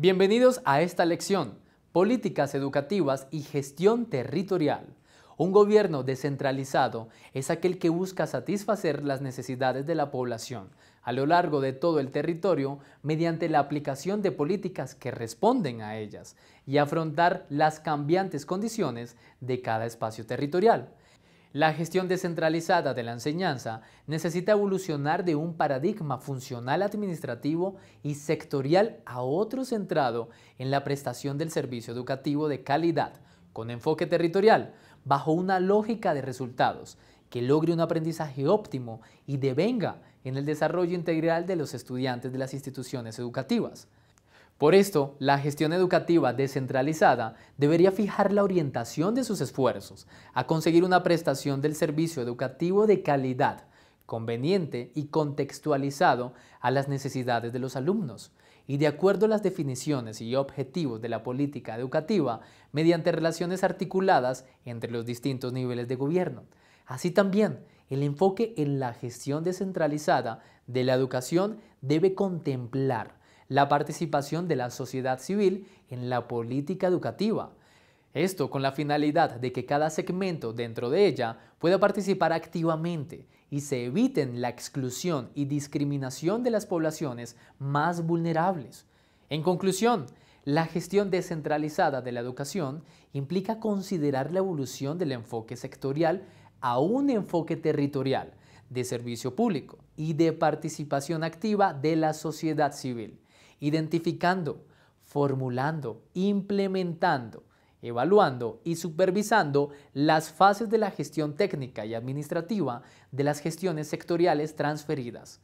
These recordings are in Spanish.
Bienvenidos a esta lección, Políticas Educativas y Gestión Territorial. Un gobierno descentralizado es aquel que busca satisfacer las necesidades de la población a lo largo de todo el territorio mediante la aplicación de políticas que responden a ellas y afrontar las cambiantes condiciones de cada espacio territorial. La gestión descentralizada de la enseñanza necesita evolucionar de un paradigma funcional administrativo y sectorial a otro centrado en la prestación del servicio educativo de calidad, con enfoque territorial, bajo una lógica de resultados que logre un aprendizaje óptimo y devenga en el desarrollo integral de los estudiantes de las instituciones educativas. Por esto, la gestión educativa descentralizada debería fijar la orientación de sus esfuerzos a conseguir una prestación del servicio educativo de calidad, conveniente y contextualizado a las necesidades de los alumnos, y de acuerdo a las definiciones y objetivos de la política educativa mediante relaciones articuladas entre los distintos niveles de gobierno. Así también, el enfoque en la gestión descentralizada de la educación debe contemplar la participación de la sociedad civil en la política educativa. Esto con la finalidad de que cada segmento dentro de ella pueda participar activamente y se eviten la exclusión y discriminación de las poblaciones más vulnerables. En conclusión, la gestión descentralizada de la educación implica considerar la evolución del enfoque sectorial a un enfoque territorial de servicio público y de participación activa de la sociedad civil identificando, formulando, implementando, evaluando y supervisando las fases de la gestión técnica y administrativa de las gestiones sectoriales transferidas.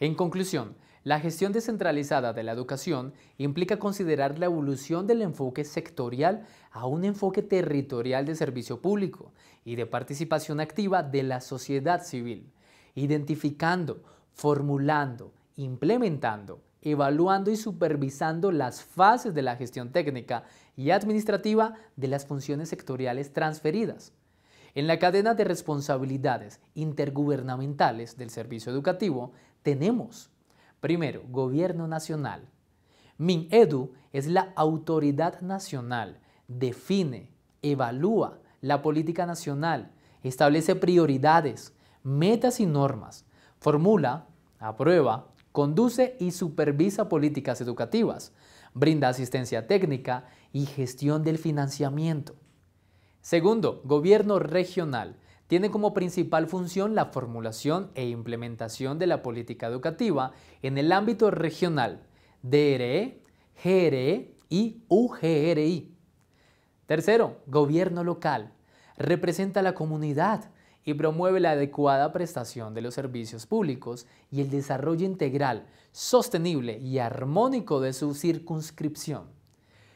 En conclusión, la gestión descentralizada de la educación implica considerar la evolución del enfoque sectorial a un enfoque territorial de servicio público y de participación activa de la sociedad civil, identificando, formulando, implementando evaluando y supervisando las fases de la gestión técnica y administrativa de las funciones sectoriales transferidas. En la cadena de responsabilidades intergubernamentales del servicio educativo tenemos, primero, Gobierno Nacional. MinEdu es la autoridad nacional, define, evalúa la política nacional, establece prioridades, metas y normas, formula, aprueba, conduce y supervisa políticas educativas, brinda asistencia técnica y gestión del financiamiento. Segundo, gobierno regional. Tiene como principal función la formulación e implementación de la política educativa en el ámbito regional, DRE, GRE y UGRI. Tercero, gobierno local. Representa a la comunidad y promueve la adecuada prestación de los servicios públicos y el desarrollo integral, sostenible y armónico de su circunscripción,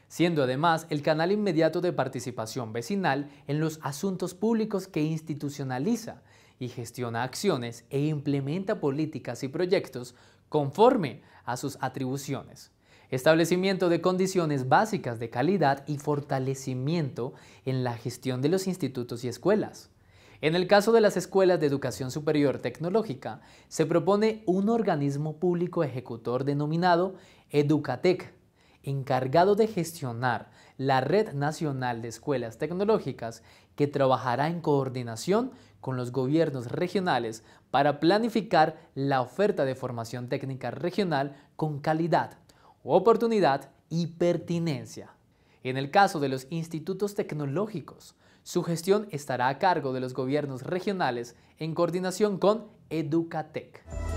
siendo además el canal inmediato de participación vecinal en los asuntos públicos que institucionaliza y gestiona acciones e implementa políticas y proyectos conforme a sus atribuciones establecimiento de condiciones básicas de calidad y fortalecimiento en la gestión de los institutos y escuelas, en el caso de las escuelas de educación superior tecnológica, se propone un organismo público ejecutor denominado Educatec, encargado de gestionar la Red Nacional de Escuelas Tecnológicas, que trabajará en coordinación con los gobiernos regionales para planificar la oferta de formación técnica regional con calidad, oportunidad y pertinencia. En el caso de los institutos tecnológicos, su gestión estará a cargo de los gobiernos regionales en coordinación con Educatec.